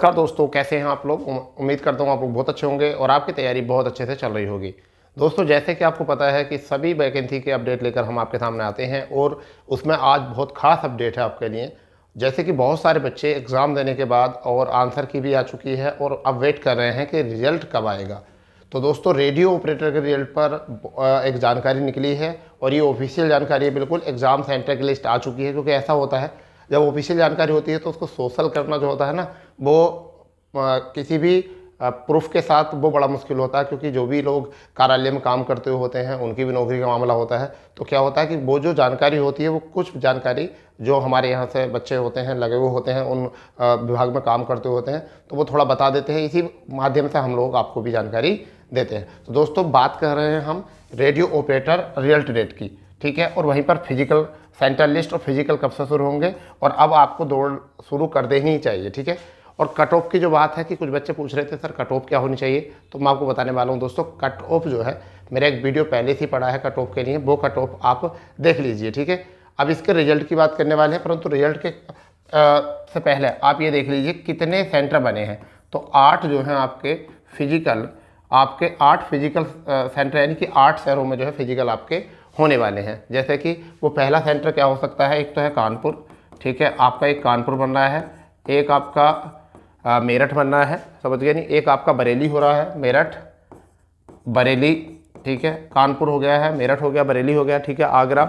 नमस्कार दोस्तों कैसे हैं आप लोग उम्मीद करता हूँ आप लोग बहुत अच्छे होंगे और आपकी तैयारी बहुत अच्छे से चल रही होगी दोस्तों जैसे कि आपको पता है कि सभी वैकेंसी के अपडेट लेकर हम आपके सामने आते हैं और उसमें आज बहुत खास अपडेट है आपके लिए जैसे कि बहुत सारे बच्चे एग्ज़ाम देने के बाद और आंसर की भी आ चुकी है और अब वेट कर रहे हैं कि रिजल्ट कब आएगा तो दोस्तों रेडियो ऑपरेटर के रिजल्ट पर एक जानकारी निकली है और ये ऑफिशियल जानकारी है बिल्कुल एग्ज़ाम सेंटर की लिस्ट आ चुकी है क्योंकि ऐसा होता है जब ऑफिशियल जानकारी होती है तो उसको सोशल करना जो होता है ना वो आ, किसी भी प्रूफ के साथ वो बड़ा मुश्किल होता है क्योंकि जो भी लोग कार्यालय में काम करते हुए होते हैं उनकी भी नौकरी का मामला होता है तो क्या होता है कि वो जो जानकारी होती है वो कुछ जानकारी जो हमारे यहाँ से बच्चे होते हैं लगे हुए होते हैं उन विभाग में काम करते हुए होते हैं तो वो थोड़ा बता देते हैं इसी माध्यम से हम लोग आपको भी जानकारी देते हैं तो दोस्तों बात कर रहे हैं हम रेडियो ऑपरेटर टेट की ठीक है और वहीं पर फिजिकल सेंट्रल लिस्ट और फिजिकल कब से शुरू होंगे और अब आपको दौड़ शुरू कर देनी ही चाहिए ठीक है और कट ऑफ की जो बात है कि कुछ बच्चे पूछ रहे थे सर कट ऑफ क्या होनी चाहिए तो मैं आपको बताने वाला हूँ दोस्तों कट ऑफ जो है मेरा एक वीडियो पहले से पड़ा है कट ऑफ के लिए वो कट ऑफ आप देख लीजिए ठीक है अब इसके रिजल्ट की बात करने वाले हैं परंतु रिजल्ट के आ, से पहले आप ये देख लीजिए कितने सेंटर बने हैं तो आठ जो हैं आपके फिजिकल आपके आठ फिजिकल सेंटर यानी कि आठ शहरों में जो है फिजिकल आपके होने वाले हैं जैसे कि वो पहला सेंटर क्या हो सकता है एक तो है कानपुर ठीक है आपका एक कानपुर बन रहा है एक आपका मेरठ बनना है समझ गया नहीं एक आपका बरेली हो रहा है मेरठ बरेली ठीक है कानपुर हो गया है मेरठ हो गया बरेली हो गया ठीक है आगरा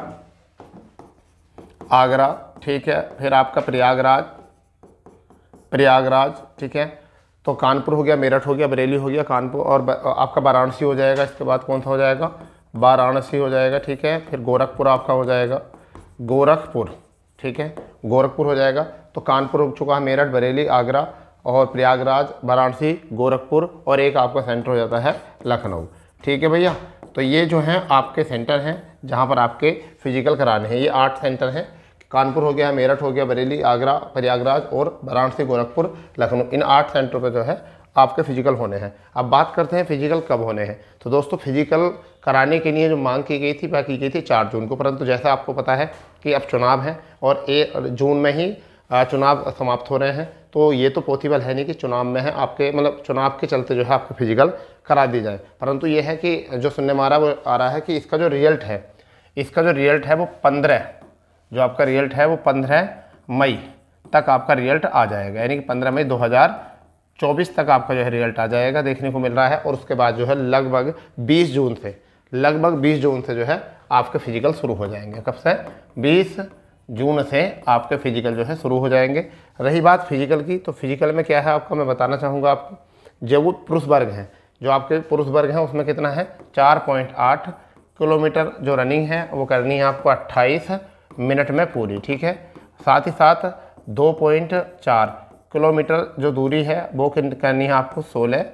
आगरा ठीक है फिर आपका प्रयागराज प्रयागराज ठीक है तो कानपुर हो गया मेरठ हो गया बरेली हो गया कानपुर और आपका वाराणसी हो जाएगा इसके बाद कौन सा हो जाएगा वाराणसी हो जाएगा ठीक है फिर गोरखपुर आपका हो जाएगा गोरखपुर ठीक है गोरखपुर हो जाएगा तो कानपुर हो चुका है मेरठ बरेली आगरा और प्रयागराज वाराणसी गोरखपुर और एक आपका सेंटर हो जाता है लखनऊ ठीक है भैया तो ये जो हैं आपके सेंटर हैं जहाँ पर आपके फिजिकल कराने हैं ये आठ सेंटर हैं कानपुर हो गया मेरठ हो गया बरेली आगरा प्रयागराज और वाराणसी गोरखपुर लखनऊ इन आठ सेंटरों पर जो है आपके फिजिकल होने हैं अब बात करते हैं फिजिकल कब होने हैं तो दोस्तों फिजिकल कराने के लिए जो मांग की गई थी वह की गई थी चार जून को परंतु जैसा आपको पता है कि अब चुनाव हैं और ए जून में ही चुनाव समाप्त हो रहे हैं तो ये तो पॉसिबल है नहीं कि चुनाव में है आपके मतलब चुनाव के चलते जो है आपको फिजिकल करा दी जाए परंतु ये है कि जो सुनने में आ रहा वो आ रहा है कि इसका जो रिजल्ट है इसका जो रिजल्ट है वो पंद्रह जो आपका रिजल्ट है वो पंद्रह मई तक आपका रिजल्ट आ जाएगा यानी कि पंद्रह मई दो 24 तक आपका जो है रिजल्ट आ जाएगा देखने को मिल रहा है और उसके बाद जो है लगभग 20 जून से लगभग 20 जून से जो है आपके फिजिकल शुरू हो जाएंगे कब से जून से आपके फिजिकल जो है शुरू हो जाएंगे रही बात फिजिकल की तो फिजिकल में क्या है आपका मैं बताना चाहूँगा आपको जो पुरुष वर्ग हैं जो आपके पुरुष वर्ग हैं उसमें कितना है चार पॉइंट आठ किलोमीटर जो रनिंग है वो करनी है आपको अट्ठाईस मिनट में पूरी ठीक है साथ ही साथ दो पॉइंट चार किलोमीटर जो दूरी है वो करनी है आपको सोलह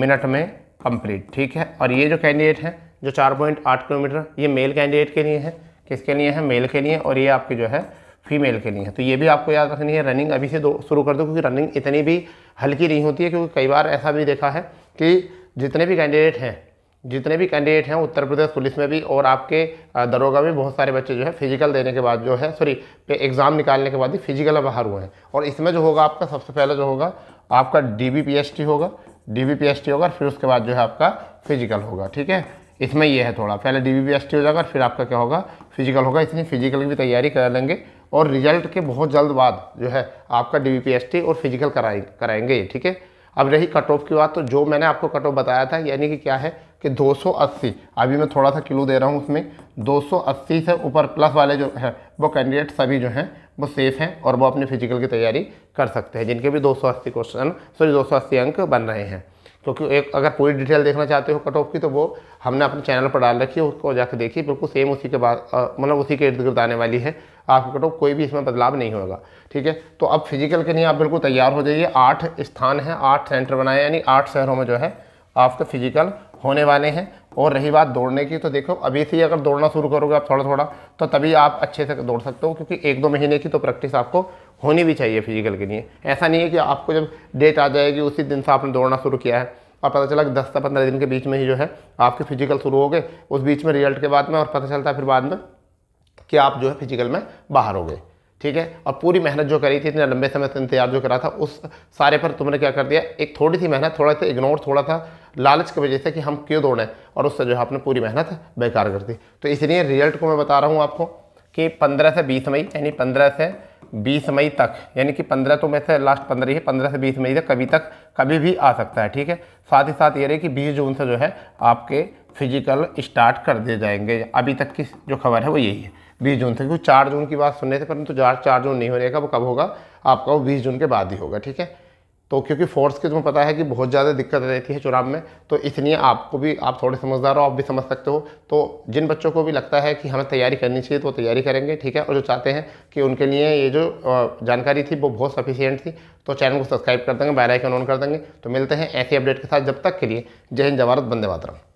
मिनट में कम्प्लीट ठीक है और ये जो कैंडिडेट हैं जो चार पॉइंट आठ किलोमीटर ये मेल कैंडिडेट के लिए हैं किसके लिए है मेल के लिए और ये आपके जो है फीमेल के लिए है तो ये भी आपको याद रखनी है रनिंग अभी से दो शुरू कर दो क्योंकि रनिंग इतनी भी हल्की नहीं होती है क्योंकि कई बार ऐसा भी देखा है कि जितने भी कैंडिडेट हैं जितने भी कैंडिडेट हैं उत्तर प्रदेश पुलिस में भी और आपके दरोगा में बहुत सारे बच्चे जो है फिजिकल देने के बाद जो है सॉरी पे एग्ज़ाम निकालने के बाद ही फिजिकल बाहर हुए हैं और इसमें जो होगा आपका सबसे पहले जो होगा आपका डी होगा डी होगा फिर उसके बाद जो है आपका फिजिकल होगा ठीक है इसमें ये है थोड़ा पहले डी बी हो जाएगा फिर आपका क्या होगा फिजिकल होगा इसलिए फिजिकल की भी तैयारी करा लेंगे और रिजल्ट के बहुत जल्द बाद जो है आपका डी बी और फिजिकल कराए कराएंगे ठीक है अब रही कट ऑफ की बात तो जो मैंने आपको कट ऑफ बताया था यानी कि क्या है कि 280 अभी मैं थोड़ा सा किलो दे रहा हूँ उसमें 280 से ऊपर प्लस वाले जो हैं वो कैंडिडेट सभी जो हैं वो सेफ़ हैं और वो अपनी फिजिकल की तैयारी कर सकते हैं जिनके भी 280 क्वेश्चन सॉरी 280 अंक बन रहे हैं क्योंकि तो एक अगर पूरी डिटेल देखना चाहते हो कट ऑफ की तो वो हमने अपने चैनल पर डाल रखी है उसको जाकर देखिए बिल्कुल सेम उसी के बाद मतलब उसी के इर्द गिर्द आने वाली है आपका कट ऑफ कोई भी इसमें बदलाव नहीं होगा ठीक है तो अब फिजिकल के लिए आप बिल्कुल तैयार हो जाइए आठ स्थान हैं आठ सेंटर बनाए यानी आठ शहरों में जो है आपके फिजिकल होने वाले हैं और रही बात दौड़ने की तो देखो अभी से ही अगर दौड़ना शुरू करोगे आप थोड़ा थोड़ा तो तभी आप अच्छे से दौड़ सकते हो क्योंकि एक दो महीने की तो प्रैक्टिस आपको होनी भी चाहिए फिजिकल के लिए ऐसा नहीं है कि आपको जब डेट आ जाएगी उसी दिन से आपने दौड़ना शुरू किया है और पता चला कि दस से पंद्रह दिन के बीच में ही जो है आपके फिजिकल शुरू हो गए उस बीच में रिजल्ट के बाद में और पता चलता है फिर बाद में कि आप जो है फिजिकल में बाहर हो गए ठीक है और पूरी मेहनत जो करी थी इतने लंबे समय से इंतजार जो करा था उस सारे पर तुमने क्या कर दिया एक थोड़ी सी मेहनत थोड़ा सा इग्नोर थोड़ा था लालच की वजह से कि हम क्यों दौड़ें और उससे जो है आपने पूरी मेहनत बेकार कर दी तो इसलिए रिजल्ट को मैं बता रहा हूँ आपको कि पंद्रह से बीस मई यानी पंद्रह से बीस मई तक यानी कि पंद्रह तो मैं से लास्ट पंद्रह ही पंद्रह से बीस मई तक कभी तक कभी भी आ सकता है ठीक है साथ ही साथ ये रहे कि बीस जून से जो है आपके फिजिकल स्टार्ट कर दिए जाएंगे अभी तक की जो खबर है वो यही है बीस जून तक क्योंकि चार जून की बात सुन रहे थे परंतु तो चार जून नहीं होने का वो कब होगा आपका वो बीस जून के बाद ही होगा ठीक है तो क्योंकि फोर्स के तुम्हें पता है कि बहुत ज़्यादा दिक्कत रहती है चुनाव में तो इसलिए आपको भी आप थोड़े समझदार हो आप भी समझ सकते हो तो जिन बच्चों को भी लगता है कि हमें तैयारी करनी चाहिए तो तैयारी करेंगे ठीक है और जो चाहते हैं कि उनके लिए ये जो जानकारी थी वो बहुत सफिशियंट थी तो चैनल को सब्सक्राइब कर देंगे बेल ऑन कर देंगे तो मिलते हैं ऐसी अपडेट के साथ जब तक के लिए जय हिंद जवाहरत बंदे मातरम